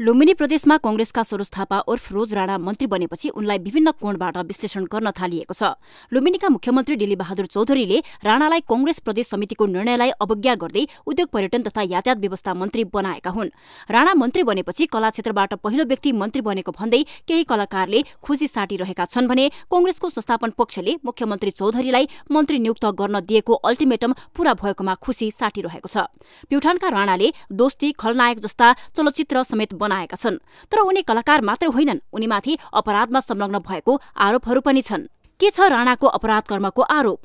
लुम्बिनी प्रदेशमा कंग्रेसका सरोज थापा उर्फ रोज राणा मन्त्री बनेपछि उनलाई विभिन्न कोणबाट विश्लेषण गर्न थालिएको छ लुम्बिनीका मुख्यमन्त्री डिली बहादुर चौधरीले राणालाई कंग्रेस प्रदेश समितिको निर्णयलाई अवज्ञा गर्दै उद्योग पर्यटन तथा यातायात व्यवस्था मन्त्री बनाएका हुन् राणा मन्त्री बनेपछि कला क्षेत्रबाट पहिलो व्यक्ति मन्त्री बनेको भन्दै केही कलाकारले खुसी साटिरहेका छन् भने कंग्रेसको संस्थापन पक्षले मुख्यमन्त्री चौधरीलाई मन्त्री नियुक्त गर्न दिएको अल्टिमेटम पूरा भएकोमा खुसी साटिरहेको छ प्युठानका राणाले दोस्ती खलनायक जस्ता चलचित्र समेत बनाएका छन् तर उनी कलाकार मात्र होइनन् उनीमाथि अपराधमा संलग्न भएको आरोपहरू पनि छन् के छ राणाको अपराध कर्मको आरोप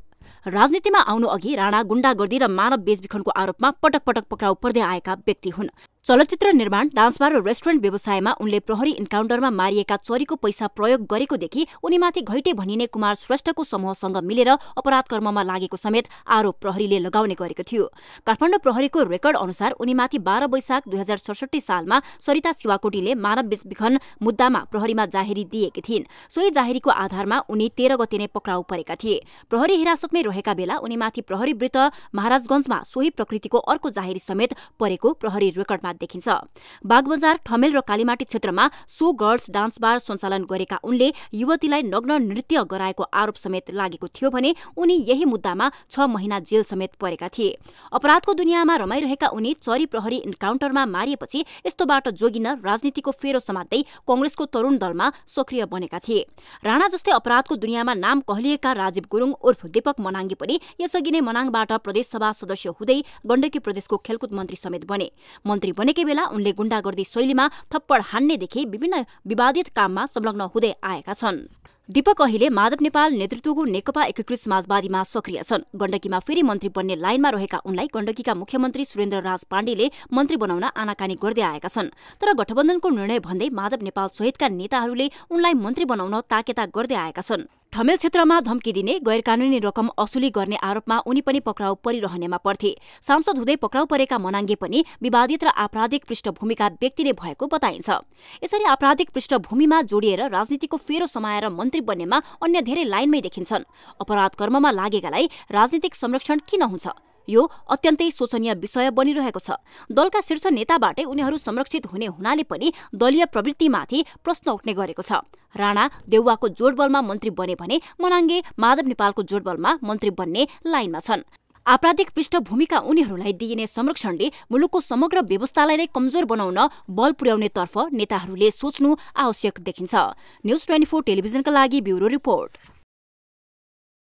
राजनीतिमा आउनु अघि राणा गुण्डागर्दी र मानव बेचबिखनको आरोपमा पटक पटक पक्राउ पर्दै आएका व्यक्ति हुन् चलचित्र निर्माण डान्सबार र रेस्टुरेन्ट व्यवसायमा उनले प्रहरी इन्काउन्टरमा मारिएका चोरीको पैसा प्रयोग गरेको गरेकोदेखि उनीमाथि घैटे भनिने कुमार श्रेष्ठको समूहसँग मिलेर अपराध कर्ममा लागेको समेत आरोप प्रहरीले लगाउने गरेको थियो काठमाडौँ प्रहरीको रेकर्ड अनुसार उनीमाथि बाह्र वैशाख दुई हजार सडसठी सालमा सरिता शिवाकोटीले मानव बेचबिखन मुद्दामा प्रहरीमा जाहेरी दिएकी थिइन् सोही जाहेरीको आधारमा उनी तेह्र गते नै पक्राउ परेका थिए प्रहरी हिरासतमै रहेका बेला उनीमाथि प्रहरी वृत्त महाराजगंजमा सोही प्रकृतिको अर्को जाहेरी समेत परेको प्रहरी रेकर्डमा देखिन्छ बागबजार ठमेल र कालीमाटी क्षेत्रमा सो गर्ल्स डान्स बार सञ्चालन गरेका उनले युवतीलाई नग्न नृत्य गराएको आरोप समेत लागेको थियो भने उनी यही मुद्दामा छ महिना जेल समेत परेका थिए अपराधको दुनियाँमा रमाइरहेका उनी चरी प्रहरी इन्काउन्टरमा मारिएपछि यस्तोबाट जोगिन राजनीतिको फेरो समात्दै कंग्रेसको तरुण दलमा सक्रिय बनेका थिए राणा जस्तै अपराधको दुनियाँमा नाम कहलिएका राजीव गुरुङ उर्फ दीपक मना मनाङ्गी पनि यसअघि नै मनाङबाट प्रदेशसभा सदस्य हुँदै गण्डकी प्रदेशको खेलकुद मन्त्री समेत बने मन्त्री बनेकै बेला उनले गुण्डागर्दी शैलीमा थप्पड हान्नेदेखि विभिन्न विवादित काममा संलग्न हुँदै आएका छन् दीपक अहिले माधव नेपाल नेतृत्वको नेकपा एकीकृत समाजवादीमा सक्रिय छन् गण्डकीमा फेरि मन्त्री बन्ने लाइनमा रहेका उनलाई गण्डकीका मुख्यमन्त्री सुरेन्द्र राज पाण्डेले मन्त्री बनाउन आनाकानी गर्दै आएका छन् तर गठबन्धनको निर्णय भन्दै माधव नेपाल सहितका नेताहरूले उनलाई मन्त्री बनाउन ताकेता गर्दै आएका छन् ठमेल क्षेत्रमा धम्की दिने गैर कानूनी रकम असुली गर्ने आरोपमा उनी पनि पक्राउ परिरहनेमा पर्थे सांसद हुँदै पक्राउ परेका मनाङ्गे पनि विवादित र आपराधिक पृष्ठभूमिका व्यक्तिले भएको बताइन्छ यसरी आपराधिक पृष्ठभूमिमा जोडिएर राजनीतिको फेरो समाएर मन्त्री बन्नेमा अन्य धेरै लाइनमै देखिन्छन् अपराध कर्ममा लागेकालाई राजनीतिक संरक्षण किन हुन्छ यो अत्यन्तै शोचनीय विषय बनिरहेको छ दलका शीर्ष नेताबाटै उनीहरू संरक्षित हुने हुनाले पनि दलीय प्रवृत्तिमाथि प्रश्न उठ्ने गरेको छ राणा देउवाको जोडबलमा मन्त्री बने भने मनाङ्गे माधव नेपालको जोडबलमा मन्त्री बन्ने लाइनमा छन् आपराधिक पृष्ठभूमिका उनीहरूलाई दिइने संरक्षणले मुलुकको समग्र व्यवस्थालाई नै कमजोर बनाउन बल पुर्याउने तर्फ नेताहरूले सोच्नु आवश्यक देखिन्छ न्युज ट्वेन्टी फोर टेलिभिजनका लागि ब्युरो रिपोर्ट